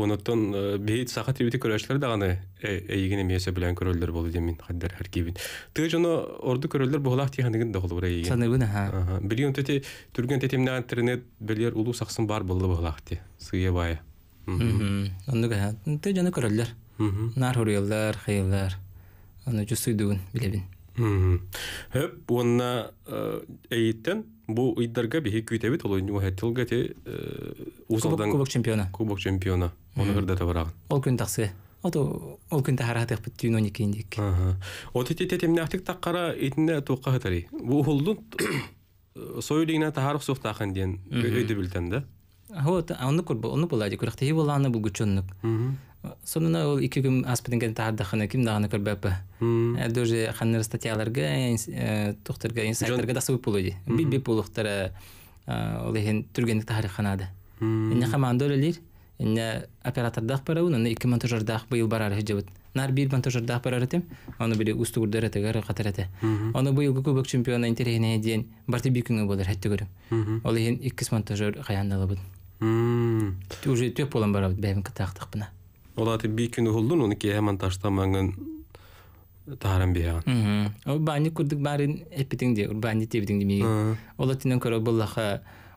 [SPEAKER 1] Унытын бит э, сахат көрөшлөр көрәшләр дагыны эйгене э, мияса белән көрәлләр булды дим мин хәдер һәр кибин. Тыгы җыны орды көрәлләр бу халык тиһәндеген дә булды рәй. Сәнәгә нә ха. Биллион төте түргән тетемнә интернет биләр улу саксын бар булды бу ти. Сыя бай. Мм.
[SPEAKER 2] Аны гаһат. Тәҗәнә күрәләр. Мм. Нар хөрәлләр, хәйләр. Аны җысыйдыгын биләбез. Хм.
[SPEAKER 1] Хәп, уна бу иддәргә бихи күтә бит ул инде хәтәлгә Кубок чемпионы. Кубок чемпионы. Уны гәрдә дә Ол
[SPEAKER 2] Ул көн тәксе. ол ул көн тәһәр хәтәк бит дөньяны ни кинди. Аһа.
[SPEAKER 1] Ут тә мин ахтык таккара итне тукка хәтәри. Бу хулду сойлыгына тәһәр хәсәк тахын дигән гөйдә билтәндә.
[SPEAKER 2] аны күрбе, аны булады, күрәктә буланы сонына ол ики күн аспитинген таардахана ким даганы көрбөппү э, даже ханнер статьяларга э, тухтарга инсайттарга да сыбып болуди би би булуктара э, ол эхин түргендик тариханада эне хамандолелер эне оператордах барабын аны ики монтажердах быйыл барар жебит нар бир монтажердах барар этем аны били устугурдар этегер катар эте аны быйылгы кубок чемпиона интерегине диен барты бир күнгө болор хетте көрүм ол эхин экис монтажер каяндалабыт уже төп болом барабыт бэбин катаактакпына
[SPEAKER 1] Олаты би күнү холдун уну ки хэман таштамаңын бе
[SPEAKER 2] аған. Ол баанни курдук баарын эппитиңди, урбаанни тебитиңди мии. Олатынан көрө ақы,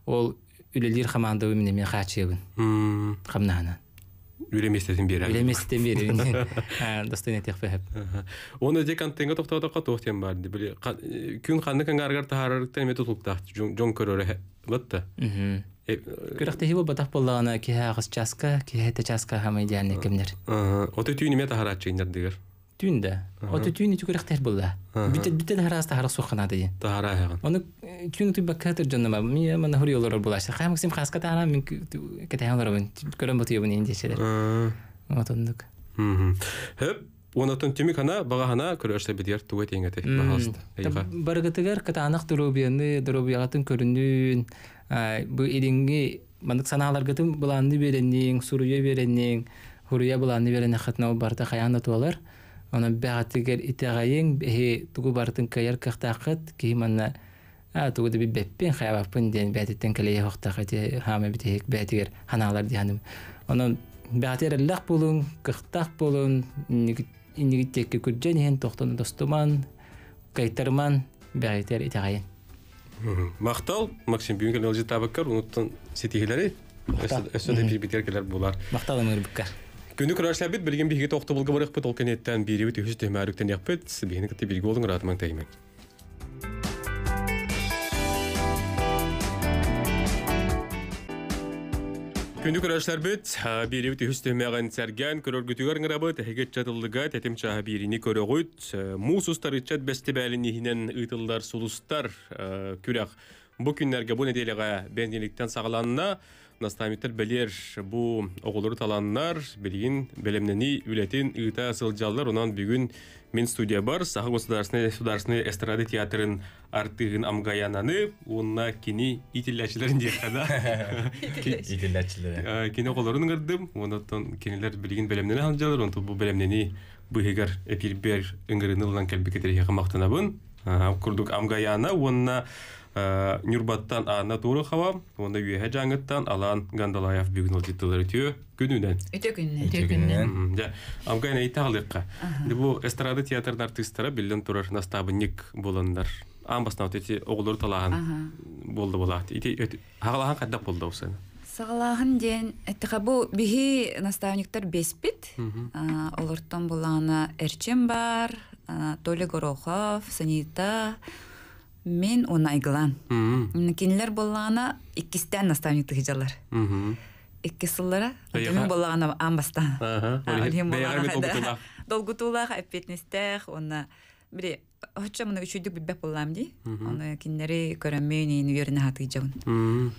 [SPEAKER 2] ол үлелир хаманда мен мен хачыбын. Хамнана. Үлеместен бери. Үлеместетін
[SPEAKER 1] бері. Достойный тех фэп. Оны декан тенге тоқтауда қату тем бар күн қанды қанғарғар таһарар тен метод Жон көрі өрі
[SPEAKER 2] Мм. Э, Күрәхтә һибә бата булганы ки хагыз часка, ки хәтә часка һәм яны кемнәр.
[SPEAKER 1] Ә, оты түйне мета харач инде дигәр.
[SPEAKER 2] Түндә. Оты түйне түкрәхтә булды. Бит бит дә харасты харас сухына ди. Тара яга. Аны э, түйне түбә кәтер җаннама, мине менә һәр яллар бар Хәм кем хаска тана мин кәтә яндыра мин. Күрәм бу түбен инде сәләр. Ә, атындык.
[SPEAKER 1] Хм. Хәп, уонотон тимик хана бага хана көрөштө бидер туга теңете баалыста
[SPEAKER 2] барыгытыгер кытаанах дуробияны дуробиягатын көрүнүүн ә, бу илинги мандык санааларгытын буланны беренин суруя беренин хуруя буланны берене хатна барда хаяна туалар онан бәгатигер итагайын бе тугу бартын каяр кахтакыт киманна а ә, тугу би беппен хаябапын ден бәтеттен келее хоктака те хама битек бәтигер ханалар дияным онан бәтер лах булун кыхтак булун иннигиттекке күрден иһэн тохтон достуман кайтарман бэҕитер итэҕайын
[SPEAKER 1] мактал максим бүгүн келген ылжы табыккар унуттан сетихилери өссөдө бирбитер келер булар мактал ымырбыккар күнү бит билген биге тохты булга барыхпыт ол кенеттен бирибит үһүс төмәрүктен яхпыт бигини кытты бирге олуң ратмаң тәймәк Күнді күрәшләр бит, береуті үстіме аған сәрген, көріргітігер ғырабы, тәхеге чатылдыға тәтім чаға беріні көрі ғойт. Мұсустар итчат бәсті бәліні хинен ұйтылдар сұлыстар күрәқ. Бұ күннерге бұ неделеға бәнділіктен сағыланына, Настамиттер белер бу оғылыр таланнар белгин белемнени үлетин үйта сылжалдар унан бүгүн мен студия бар сага государственный государственный эстрада театрын артыгын амгаянаны унна кини ителләчләр инде хада
[SPEAKER 4] ителләчләр
[SPEAKER 1] кини оғылырын гырдым унаттан кинеләр белгин белемнени һанҗалдар унту бу белемнени бу хигер эфир бер өнгөрүнүлдән кел бикетер бун курдук амгаяна онна э, нюрбаттан ана туры хава онда юе хаджангтан алан гандалаяф бигнул дитлер тю гүнүнен
[SPEAKER 6] эте гүнүнен эте гүнүнен
[SPEAKER 1] я амгаяна итагылыкка инде бу эстрада театрдын артисттары билден турар настабы ник болондар амбасна тети оглор талаган болду болат ити хаглаган кадда болду усана
[SPEAKER 6] Сагалахын ден, эти хабу биги наставниктер беспит. А, олортон булана эрчен бар, толя горохов санита мен оны айгылан кинилер боллаана иккистен наставник тыгыжалар иккисыллара атымен боллагана амбастан долгутулах аппетнистех онна бири хоча мына үчүйдүк билбеп боллам ди аны кинилери көрөмөйн уверенный хатыжабын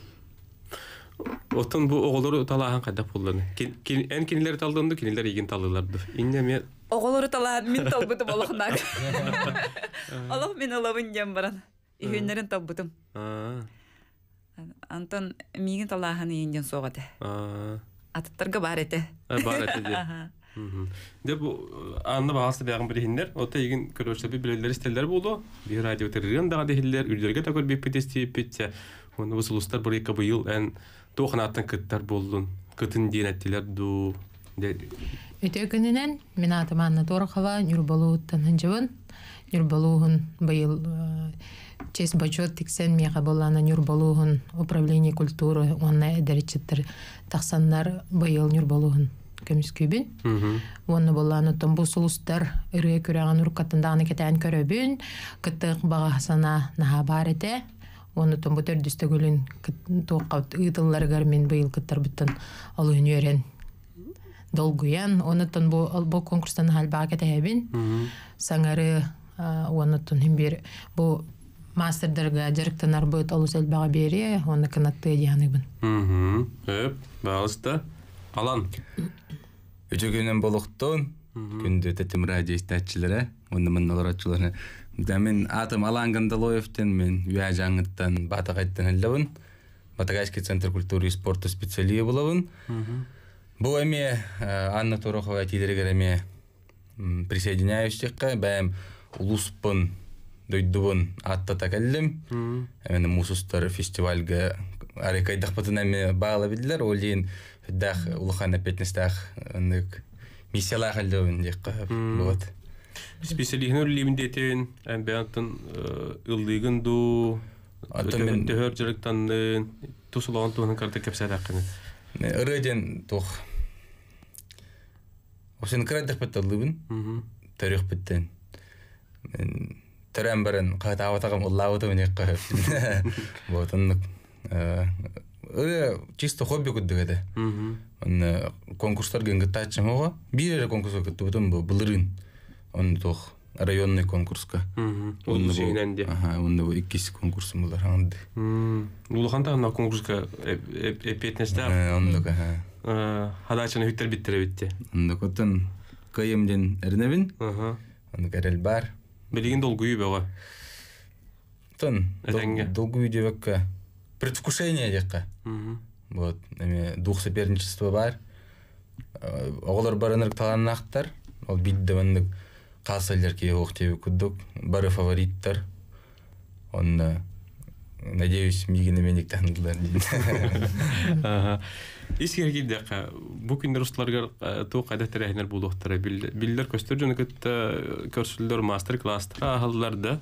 [SPEAKER 1] Отын бу оғолор талахан кайда пулланы. Эн кинилер талдынды, кинилер егин талдыларды.
[SPEAKER 6] Инне ме оголоры тала мин толбутым олохнак. Олох мен оловын дем баран. Ихенерин толбутым. Антон миген талаханы енден соғады. Атыттырғы бар еті. Э, бар еті де.
[SPEAKER 1] Де бу э, анда баасты бәгәм бирһиндер. Ота иген көрөшле би билелер истелдер булды. Би радио терген дага дихиллер үлдерге такыр би питести питсе. Ону бу сулустар бер екабы ел эн тохнатын кыттар булдын. Кытын динәттеләр ду.
[SPEAKER 7] Өте күнінен мен атым Анна Торохова, Нюрбалуыттан хынжыбын. Нюрбалуын быйыл э, честь бачот тиксен меха болана Нюрбалуын управление культуры онна эдерчиттер тақсаннар быйыл Нюрбалуын көміскүйбін. Онны болана томбу сулустар үрі күрәған уркатындағыны кетән көрөбін. Кыттық бағасана наға бар әте. Оны томбу төрдісті көлін туққа ұйтылларғар мен быйыл кыттар бұттан алуын өрен долгуян оны бу бу конкурстан хал бага тебин сангары оны тон хим бер бу мастердерге директор нар бут алыс ал бага бере оны кнат дияны бин
[SPEAKER 4] хм эп баста алан үтөгенен булыктон күндә тетим радио истәчиләре оны мен да мен атым алан гандалоевтен мен уя жаңыттан батыгайттан алдым батыгайский центр культуры и спорта специалия булабын хм бұл әме анна торохова тидергер әме присоединяющихқа бәм улуспын дойдубын атта такаллим әмені мусустар фестивальге арекайдақпытын әме бағала білділер ол дейін дах улухан әпетністах нык миссиялах әлдөвін дек қап вот
[SPEAKER 1] специалихнур лимдетен әмбеантын ылдыгын ду төһөр жырыктанны тусулоон туунун карта
[SPEAKER 4] кепсадакыны ырыден тух Осын кредах петталыбын. Мм. Тарих петтен. Мен тарам баран қата аватагам уллаута чисто хобби күддегеде. Мм. Мен конкурстар генге тачым ого. Бире былырын. Он тох районный конкурска. Мм. Он жеңенде. Аха, он конкурс булар
[SPEAKER 1] Мм. конкурска
[SPEAKER 4] Э, хадачаны хүттер биттер битти. Анда көттен кайымден эрнебин. Аха. Анда керел бар. Билигин долгуй бега. Тон. Долгуй дебекка. Предвкушение декка. Вот, эме дух соперничества бар. Э, Оголор барыныр таланнақтар, ол биддевендік қасылдер кей оқ тебе күддік, бары фавориттар. Онна, надеюсь, мигіні мендік таныдылар дейді.
[SPEAKER 1] Исхерги дәқа, бу күндер устыларга тук әдә тәрәһенер булдыктыра. Биллер көстөр җөне көтә мастер-класстар аһалларда.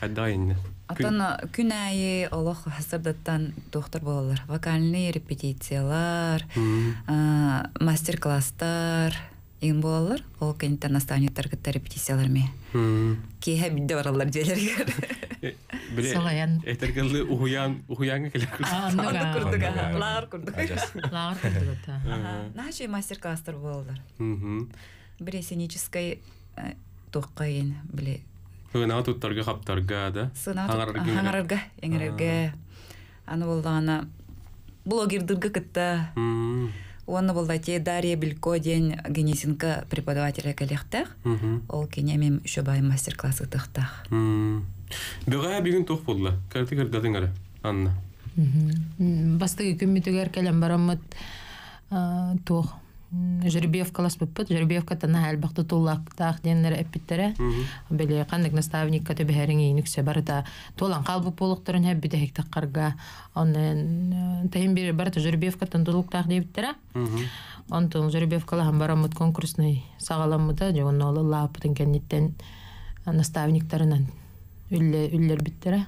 [SPEAKER 1] Кайда Атан күн
[SPEAKER 6] күнәе Аллаһ хәсәрдәттән доктор балалар, вокальный репетициялар, мастер-класстар, ин булалар, ул кен интернет аны таргет ме М-м. Ки баралар җылырга.
[SPEAKER 1] Бире этеркыллы ухуян, ухуян килә. А, ул куртыга алар
[SPEAKER 6] курты. Алар куртыда. Наши мастер-кластар булдылар. М-м. Бире сенечский туккаен биле.
[SPEAKER 1] Бүген аудитор гыһап торгә дә,
[SPEAKER 6] һәрргә, Аны булдыганы блогерды гык итта. м оны бұл те дарья Білко ден генесинка преподавателя ол кене мен бай мастер классы тыхтах
[SPEAKER 1] бүгін тоқ болды кәрті кәрдатыңара анна
[SPEAKER 7] басты күммітігер кәлем тоқ жербиев калас буппут жербиевка тана элбахты туллак таах деннер эппиттере беле кандык наставник кате бехерин инүксе барыта толан калбы полуктарын хэп бите хектак карга онен тайым бир барыта жербиевка тан тулук таах дебиттере онтон жербиевка лахан барамыт конкурсный сагаламыта жогонолу лаапытын кенниттен наставниктарынан үлле үллер биттере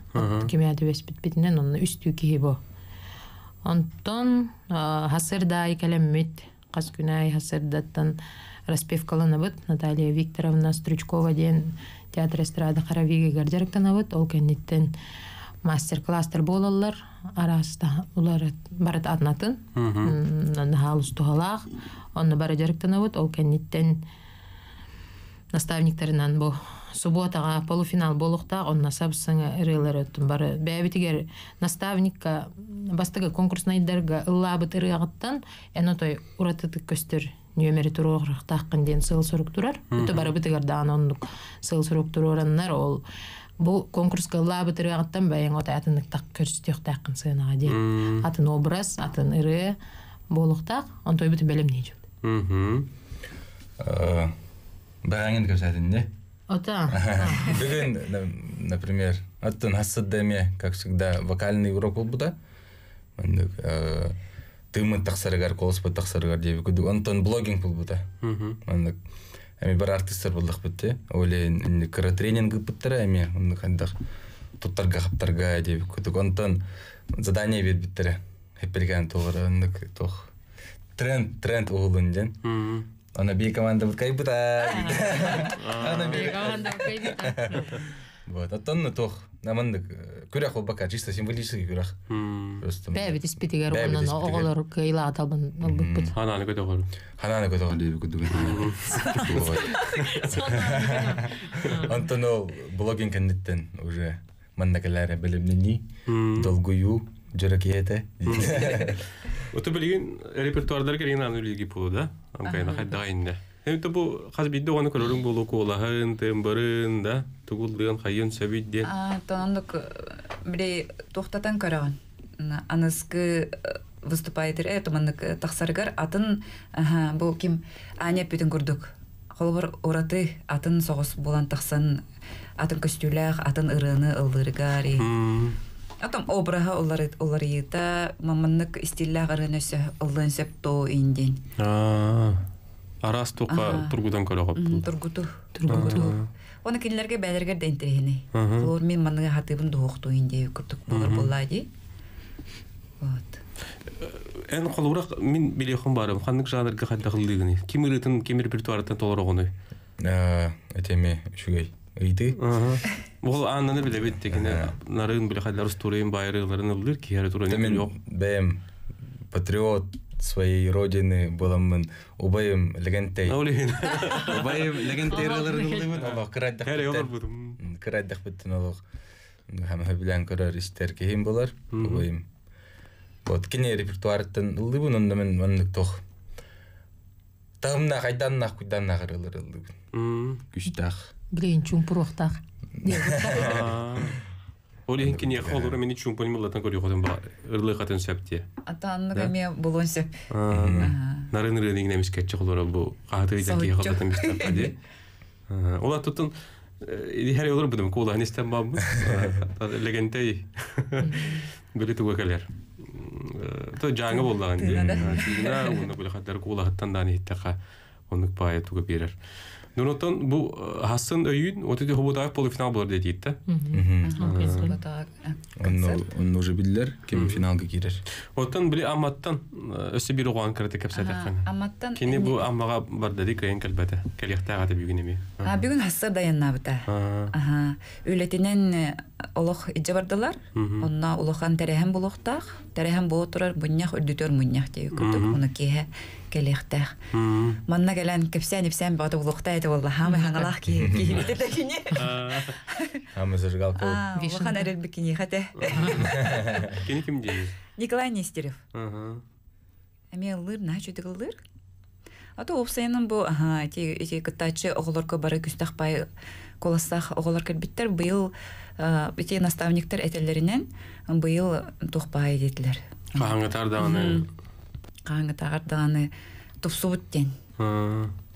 [SPEAKER 7] кимияты бес битбитинен онун үстүү кихи бо онтон хасыр дай Қас күнай хасырдаттан распевкаланабыт наталья викторовна стручкова ден театр эстрада харавиге гардерактанабыт ол кенниттен мастер класстар болалар араста улар барат атнатын хаалус тухалаах бары бара жарыктанабыт ол кенниттен наставниктеринан бу субботаға полуфинал болукта онна сабсыңа ырылар өттім бары бәбітігер наставникка бастыга конкурснайдарга ыллабыт ырыагыттан эно той уратытык көстөр нөмери туруграктаккын ден сыл сурук турар өтө бары бытыгардаан ондук сыл сурук турураннар ол бу конкурска ыллабыт ырыагыттан бэйин ота атыныктак көрсүтүктаккын сыынага ден атын образ атын ыры болуктак онтой бүтүн белемне жүк
[SPEAKER 4] бағаңын көрсәтінде ота бүгін например на сдме как всегда вокальный урок болды да тымын э, тақсарыгар колоспа тақсарыгар деп күдү онтон блогинг болбуда андык эми бир артисттер болдық бітте ойлайын кыра тренинг быттыра эми андык туттарга хаптарга деп күдүк онтон задание бет биттире хепперген тогура андык тох тренд тренд уулун ден ана бека мантып кайбыта ана бека
[SPEAKER 3] мантып кайбыта
[SPEAKER 4] вот оттон тох намандык күрәк ул бака чисто символический күрәк просто
[SPEAKER 7] бәбит испитигер онан оголор кыйла атабын бит
[SPEAKER 4] хананы көтө кол хананы көтө кол деп көтө антон ол блогинг кеннеттен уже мандакалары билимни долгую жүрекиете
[SPEAKER 1] ото билигин репертуардар келген аны билиги пулу да. Амкайна хай дайында. Хемте бу каз бидде оны көрөрүн болу колаһын, тембырын да, тугулдыгын хайын сөбит де. А,
[SPEAKER 6] тондук бире тохтатан көрөгөн. анысы выступает э тумандык тахсаргар атын бул ким Аня бүтүн көрдүк. Холбор ураты атын согос булан тахсан атын көстүләр, атын ырыны ылдыргар. Атом образа олар олар ета маманнык истилля гарынысы ыллын сеп то индин.
[SPEAKER 1] А. Арас тука тургудан көрө
[SPEAKER 6] калып. Тургуту. Тургуту. Оны кинлерге бәлергер дә интерени. Лор мен маңга хатыбын докту инде күрдүк булар булады.
[SPEAKER 1] Вот. Э, эн холурак мен билехом барым. Ханнык жанрга хадда кылдыгыны. Ким иритин, ким репертуардан толорогоны. Э, этеме шугай.
[SPEAKER 4] Ыйды. Ага.
[SPEAKER 1] Бұл аннаны біле бет
[SPEAKER 4] текене ә. нарын біле хадлар стурин байрыларын улдыр кээ турын мен бем патриот своей родины боламын убайым легентэй убайым легентейларын улдымын олох кыраддах кыраддах биттен олох хамы билен көрөр иштер кийин болор убайым вот кине репертуардан ылдыбын анда мен маннык тох тагымна кайданна куйданна кырылыр улдыбын күчтах
[SPEAKER 7] билейин чумпуруктах
[SPEAKER 1] Олиһин кине холлары мен ичүм пойнмалатан көрү ходом ба. Ырлы хатын сәпте.
[SPEAKER 7] Ата анны
[SPEAKER 6] кеме болон сәп.
[SPEAKER 1] Нарын рын ингенә мис кетчи холлары бу хаты дигән ки хатын мис тапты. Ола тутун иди һәр елдан бүдем кула нистән ба. Легендей. Бүле туга калар. То жаңы булды инде. Сигна уны бүле хатлар кула хаттан да ни итте ка. Онык туга берер. Нунотон бу хасын өйүн вот эти хубутаев полуфинал булар да дейт да.
[SPEAKER 4] Он уже билдер кем финалга кирер.
[SPEAKER 1] Оттан били аматтан өсө бир уган кирде деп сатакан.
[SPEAKER 6] Аматтан кини бу
[SPEAKER 1] аммага бар да дикейин келбете. Келихтага да бүгүн эми. А бүгүн
[SPEAKER 6] хасы даянна бута. Аха. Үлетинен олох ижа бардылар. Онна улохан тереһен булуктак, тереһен бу турар буннях үрдүтөр муннях дейү күрдүк. Уну кие келехтер. Манна гелен кепсен ипсен бады улухта эти болла. Хамы хангалах ки киите дегине.
[SPEAKER 4] Хамы зажигал
[SPEAKER 1] кол.
[SPEAKER 6] Вишхан эрел бикини хате. Кин ким дейи? Николай Нестерев. Эме лыр начу дигыл лыр. А то опсайнын бу аха эти эти кытачы оголорко бары күстахпай коластах оголор келбиттер быйыл эти наставниктер этелеринен быйыл тухпай дедилер.
[SPEAKER 1] Хаңгатар да аны
[SPEAKER 6] Қаңы тағар дағаны тұпсу бүттен.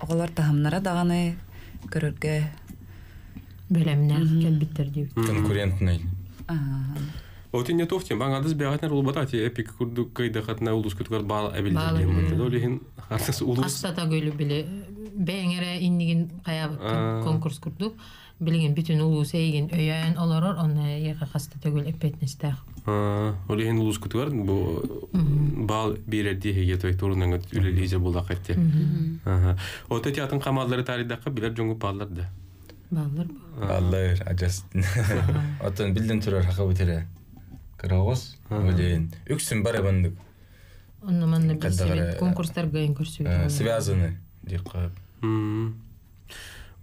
[SPEAKER 6] Оғылар тағымнара дағаны көрірге бөлемінен кәл біттер дейді.
[SPEAKER 4] Конкурентін
[SPEAKER 1] айын. Өтіне тұфтен, баң адыз бәң адыз бәң адыз бәң адыз бәң адыз бәң адыз бәң
[SPEAKER 7] адыз бәң адыз бәң билигин бүтүн улуус эгин өйөн олорор онна эге хаста төгөл эппетнистаах
[SPEAKER 1] олиһин улуус кутугар бу баал биэрди хеге той турунан үлелизе булак этте ота театрын камаллары
[SPEAKER 4] таридакка билер жоңу баалар да баалар баалар ажас отон билден турар хака бетере карагос олиин үксүн бара бандык
[SPEAKER 7] конкурстар кайын көрсүбүт связаны
[SPEAKER 4] деп кылып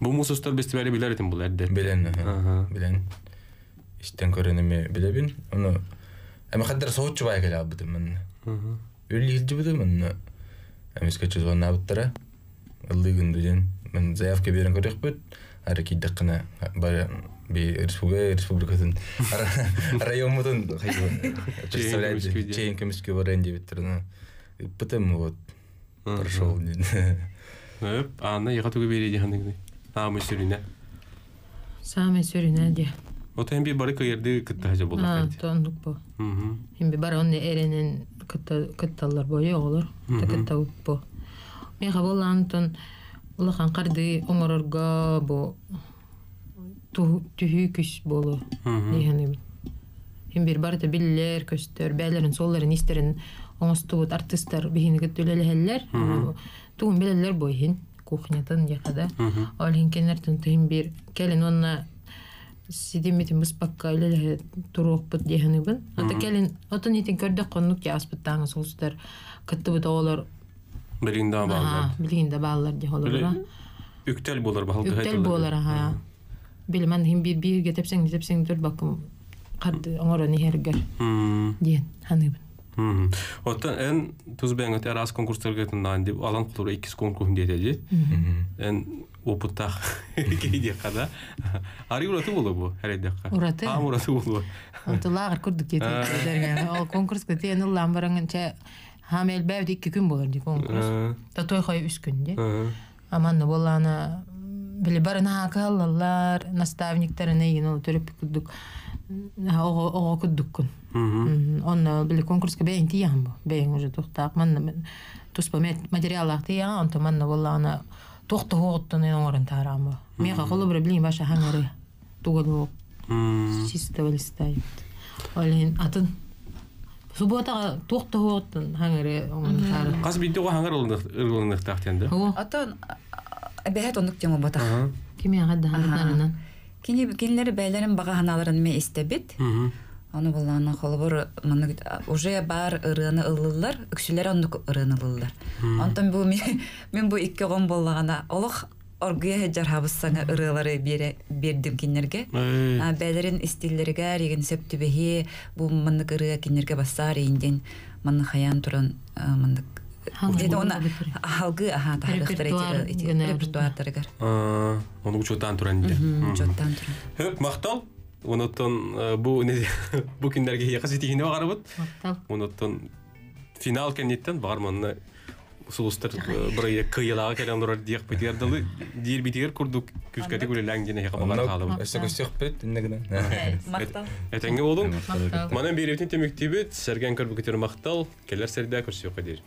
[SPEAKER 4] бу мусустар бестибари билер этим бул эрдер билен билен истен көрөнеме билебин ону эми а мен абыттара мен заявка берен көрөкпүт ары кийдек гана бары би республика республикатын районмутун барайын деп вот прошел Нөп, аны яга түгі бейлей дейін дейін. Саамы сүріне.
[SPEAKER 7] Саамы сүріне дейін.
[SPEAKER 1] Ота ембе бары көйерді күтті хажа болдық. А,
[SPEAKER 7] тоңдық бо. Ембе бары аны әренен бо. Мен қа болла антон ұлақан бо күш болу. та білілер күстер, бәлерін, соларын, истерін оңыстығы артыстар бейін күттілі Тун белерлер бой хин кухнятан яхада. Алин кенер тун тун Келин онна сидим итим бис пакка иле турок Ата келин ата нитин көрдө коннук яс буттан сулстар кытты бут олар.
[SPEAKER 1] Билин да баллар.
[SPEAKER 7] Билин да баллар ди холобуна.
[SPEAKER 1] Үктел болор балды бир
[SPEAKER 7] бир бакым.
[SPEAKER 1] оттан эн тузбеңет арас конкурстарга тындан деп алан кулур экис конкурс диетеди эн опыттах кейдека да ари ураты болобу эредека ураты аам ураты болобу
[SPEAKER 7] утулагар курдук кетитерген ол конкурска тиен улан бараңанча хам элбэбди эки күн болор ди конкурс э. та тойхой үч күн ди э. аманны болана били барына каллалар наставниктарына ин ол төрөп күлдүк Ого куддуккун. Онна биле конкурска бейин тиян бу. Бейин уже тухтак. Манна туспа мет материаллах тиян, онта манна волла ана бу. Меха кулу білейін баша бу. Чисто Олин атын тоқты хоғыттан хаңыры кини
[SPEAKER 6] кинилер бәйләрен багаһын алырын мен истебит аны булларны холбур мыны уже бар ырыны ылылар, үксүлөр аны ырыны ыллылар антан бу мен бу икке гон боллагана олох оргия жарабыз саңа ырылары бере бердим кинерге а бәйләрен истилерге деген сөп түбеге бу мыны ыры кинерге басар инден хаян турын мындык Хәзер генә алгы аһа тарыстары җыры, ике ртуартыргар.
[SPEAKER 1] Ә, оногучотан туранды. Унчуттан. Махтал, оноттан бу бу киндәргә яксыз тигендә багырды. Уноттан финал дир, дирби курдук күчкә түгел, янгыны якып багырды. Эсә гөс
[SPEAKER 4] юк бит нигәдән?
[SPEAKER 1] Махтал.